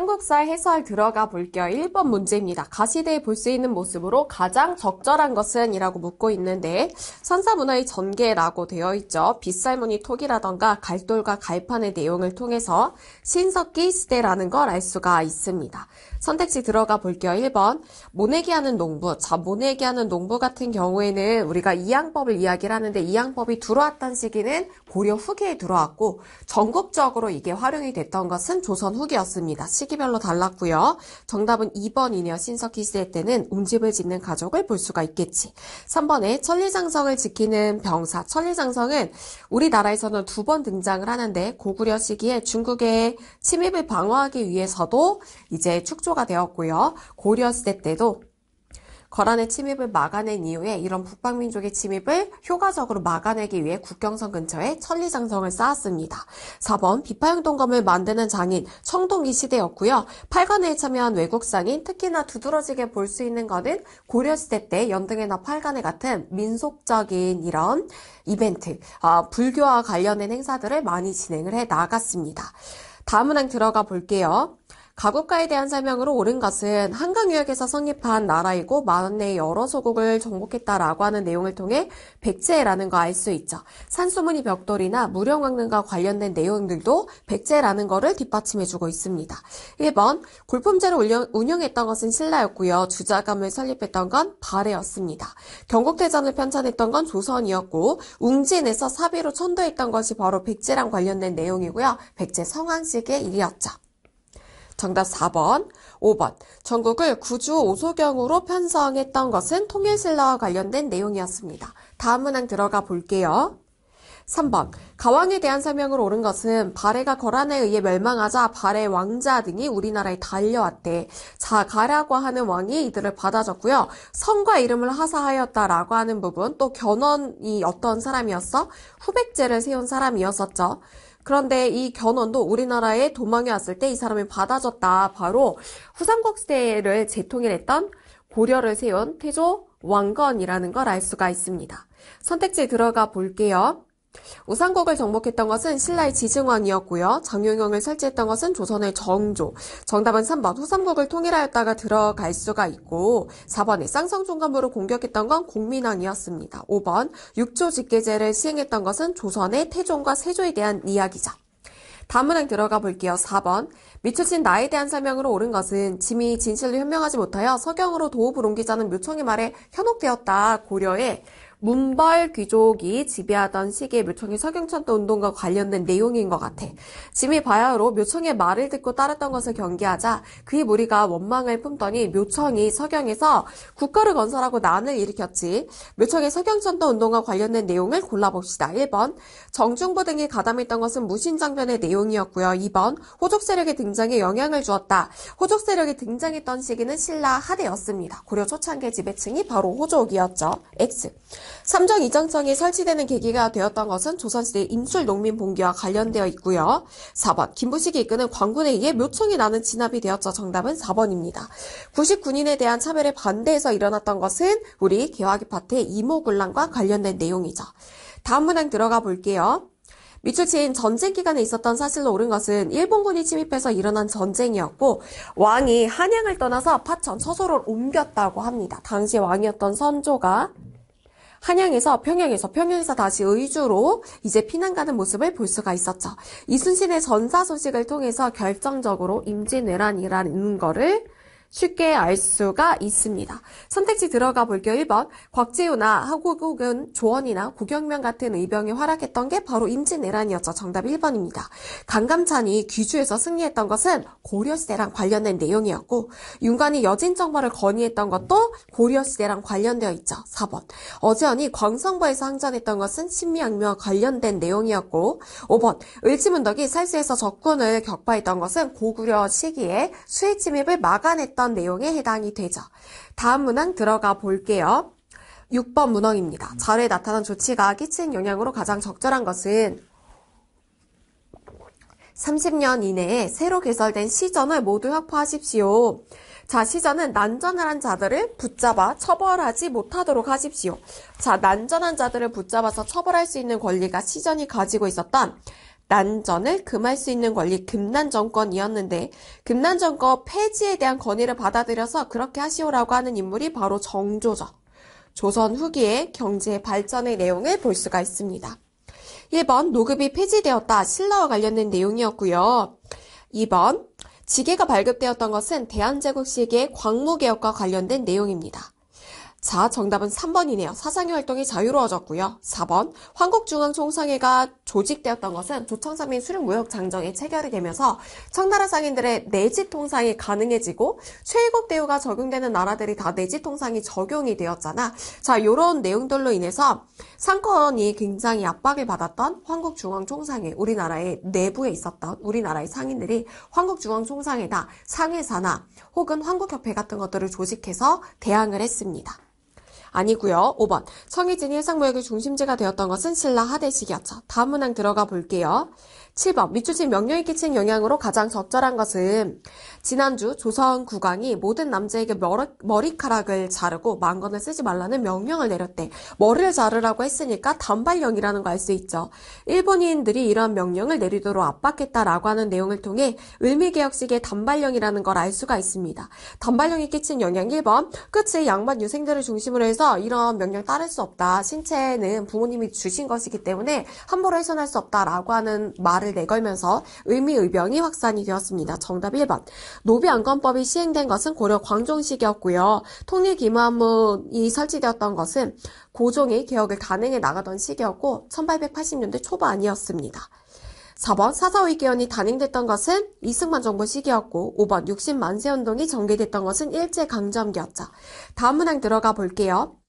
한국사 해설 들어가 볼게요. 1번 문제입니다. 가시대에 볼 수 있는 모습으로 가장 적절한 것은? 이라고 묻고 있는데 선사문화의 전개라고 되어 있죠. 빗살무늬 토기라던가 갈돌과 갈판의 내용을 통해서 신석기 시대라는 걸 알 수가 있습니다. 선택지 들어가 볼게요. 1번 모내기 하는 농부. 자, 모내기 하는 농부 같은 경우에는 우리가 이양법을 이야기를 하는데 이양법이 들어왔던 시기는 고려 후기에 들어왔고 전국적으로 이게 활용이 됐던 것은 조선 후기였습니다. 시기별로 달랐고요. 정답은 2번이네 신석희씨의 때는 옹집을 짓는 가족을 볼 수가 있겠지. 3번에 천리장성을 지키는 병사. 천리장성은 우리나라에서는 두 번 등장을 하는데 고구려 시기에 중국의 침입을 방어하기 위해서도 이제 축조가 되었고요. 고려 시대 때도 거란의 침입을 막아낸 이후에 이런 북방민족의 침입을 효과적으로 막아내기 위해 국경선 근처에 천리장성을 쌓았습니다. 4번 비파형동검을 만드는 장인 청동기 시대였고요. 8관에 참여한 외국 상인 특히나 두드러지게 볼 수 있는 것은 고려시대 때연등회나 8관에 같은 민속적인 이런 이벤트, 아, 불교와 관련된 행사들을 많이 진행을 해 나갔습니다. 다음은 항 들어가 볼게요. 가국가에 대한 설명으로 옳은 것은 한강 유역에서 성립한 나라이고 만내 네 여러 소국을 정복했다라고 하는 내용을 통해 백제라는 거 알 수 있죠. 산수무늬 벽돌이나 무령왕릉과 관련된 내용들도 백제라는 거를 뒷받침해주고 있습니다. 1번 골품제를 운영, 했던 것은 신라였고요. 주자감을 설립했던 건 발해였습니다. 경국대전을 편찬했던 건 조선이었고 웅진에서 사비로 천도했던 것이 바로 백제랑 관련된 내용이고요. 백제 성황식의 일이었죠. 정답 4번. 5번. 전국을 구주 오소경으로 편성했던 것은 통일신라와 관련된 내용이었습니다. 다음 문항 들어가 볼게요. 3번 가왕에 대한 설명으로 옳은 것은 발해가 거란에 의해 멸망하자 발해 왕자 등이 우리나라에 달려왔대. 자, 가라고 하는 왕이 이들을 받아줬고요. 성과 이름을 하사하였다라고 하는 부분 또 견훤이 어떤 사람이었어? 후백제를 세운 사람이었었죠. 그런데 이 견훤도 우리나라에 도망해 왔을 때 이 사람이 받아줬다. 바로 후삼국 시대를 재통일했던 고려를 세운 태조 왕건이라는 걸 알 수가 있습니다. 선택지 들어가 볼게요. 우상국을 정복했던 것은 신라의 지증왕이었고요. 장용영을 설치했던 것은 조선의 정조. 정답은 3번 후삼국을 통일하였다가 들어갈 수가 있고 4번에 쌍성중간부로 공격했던 건 공민왕이었습니다. 5번 육조 직계제를 시행했던 것은 조선의 태종과 세조에 대한 이야기죠. 다문항 들어가 볼게요. 4번. 미추진 나에 대한 설명으로 옳은 것은 짐이 진실을 현명하지 못하여 서경으로 도읍을 옮기자는 묘청의 말에 현혹되었다. 고려에 문벌 귀족이 지배하던 시기에 묘청의 석영천도 운동과 관련된 내용인 것 같아. 짐이 바야흐로 묘청의 말을 듣고 따랐던 것을 경계하자 그의 무리가 원망을 품더니 묘청이 석영에서 국가를 건설하고 난을 일으켰지. 묘청의 석영천도 운동과 관련된 내용을 골라봅시다. 1번 정중부 등이 가담했던 것은 무신장변의 내용이었고요. 2번 호족 세력의 등장에 영향을 주었다. 호족 세력이 등장했던 시기는 신라 하대였습니다. 고려 초창기 지배층이 바로 호족이었죠. X. 삼정 이장청이 설치되는 계기가 되었던 것은 조선시대 임술 농민 봉기와 관련되어 있고요. 4번 김부식이 이끄는 광군에 의해 묘청이 나는 진압이 되었죠. 정답은 4번입니다. 99인에 대한 차별에 반대해서 일어났던 것은 우리 개화기 파트의 이모군란과 관련된 내용이죠. 다음 문항 들어가 볼게요. 미추친 전쟁 기간에 있었던 사실로 옳은 것은 일본군이 침입해서 일어난 전쟁이었고 왕이 한양을 떠나서 파천 서소를 옮겼다고 합니다. 당시 왕이었던 선조가 한양에서 평양에서 평양에서 다시 의주로 이제 피난 가는 모습을 볼 수가 있었죠. 이순신의 전사 소식을 통해서 결정적으로 임진왜란이라는 거를 쉽게 알 수가 있습니다. 선택지 들어가 볼게요. 1번 곽재우나 하국은 조언이나 고경명 같은 의병이 활약했던 게 바로 임진왜란이었죠. 정답 1번입니다. 강감찬이 귀주에서 승리했던 것은 고려시대랑 관련된 내용이었고 윤관이 여진정벌을 건의했던 것도 고려시대랑 관련되어 있죠. 4번 어지연이 광성부에서 항전했던 것은 신미양묘와 관련된 내용이었고 5번 을지문덕이 살수에서 적군을 격파했던 것은 고구려 시기에 수해침입을 막아냈던 했던 내용에 해당이 되죠. 다음 문항 들어가 볼게요. 6번 문항입니다. 자료에 나타난 조치가 끼친 영향으로 가장 적절한 것은 30년 이내에 새로 개설된 시전을 모두 확보하십시오. 자, 시전은 난전을 한 자들을 붙잡아 처벌하지 못하도록 하십시오. 자, 난전한 자들을 붙잡아서 처벌할 수 있는 권리가 시전이 가지고 있었던 난전을 금할 수 있는 권리 금난정권이었는데 금난정권 폐지에 대한 건의를 받아들여서 그렇게 하시오라고 하는 인물이 바로 정조죠. 조선 후기의 경제 발전의 내용을 볼 수가 있습니다. 1번 노급이 폐지되었다 신라와 관련된 내용이었고요. 2번 지계가 발급되었던 것은 대한제국시기의 광무개혁과 관련된 내용입니다. 자, 정답은 3번이네요. 사상의 활동이 자유로워졌고요. 4번, 황국중앙총상회가 조직되었던 것은 조청사 민 수륙무역 장정이 체결이 되면서 청나라 상인들의 내지 통상이 가능해지고 최일국 대우가 적용되는 나라들이 다 내지 통상이 적용이 되었잖아. 자, 요런 내용들로 인해서 상권이 굉장히 압박을 받았던 황국중앙총상회 우리나라의 내부에 있었던 우리나라의 상인들이 황국중앙총상회다 상회사나 혹은 황국협회 같은 것들을 조직해서 대항을 했습니다. 아니고요. 5번. 성희진이 해상무역의 중심지가 되었던 것은 신라 하대식이었죠. 다음 문항 들어가 볼게요. 7번 밑줄친 명령이 끼친 영향으로 가장 적절한 것은 지난주 조선 국왕이 모든 남자에게 머리, 카락을 자르고 망건을 쓰지 말라는 명령을 내렸대. 머리를 자르라고 했으니까 단발령이라는 거알수 있죠. 일본인들이 이러한 명령을 내리도록 압박했다라고 하는 내용을 통해 을미개혁식의 단발령이라는 걸 알 수가 있습니다. 단발령이 끼친 영향 1번 끝이 양반 유생들을 중심으로 해서 이런 명령 따를 수 없다. 신체는 부모님이 주신 것이기 때문에 함부로 훼손할 수 없다라고 하는 말을 반을 내걸면서 의미의병이 확산이 되었습니다. 정답 1번. 노비안건법이 시행된 것은 고려 광종시기였고요. 통일기마문이 무 설치되었던 것은 고종의 개혁을 단행해 나가던 시기였고 1880년대 초반이었습니다. 4번 사사의개헌이 단행됐던 것은 이승만 정부 시기였고 5번 60만세 운동이 전개됐던 것은 일제강점기였죠. 다음 문항 들어가 볼게요.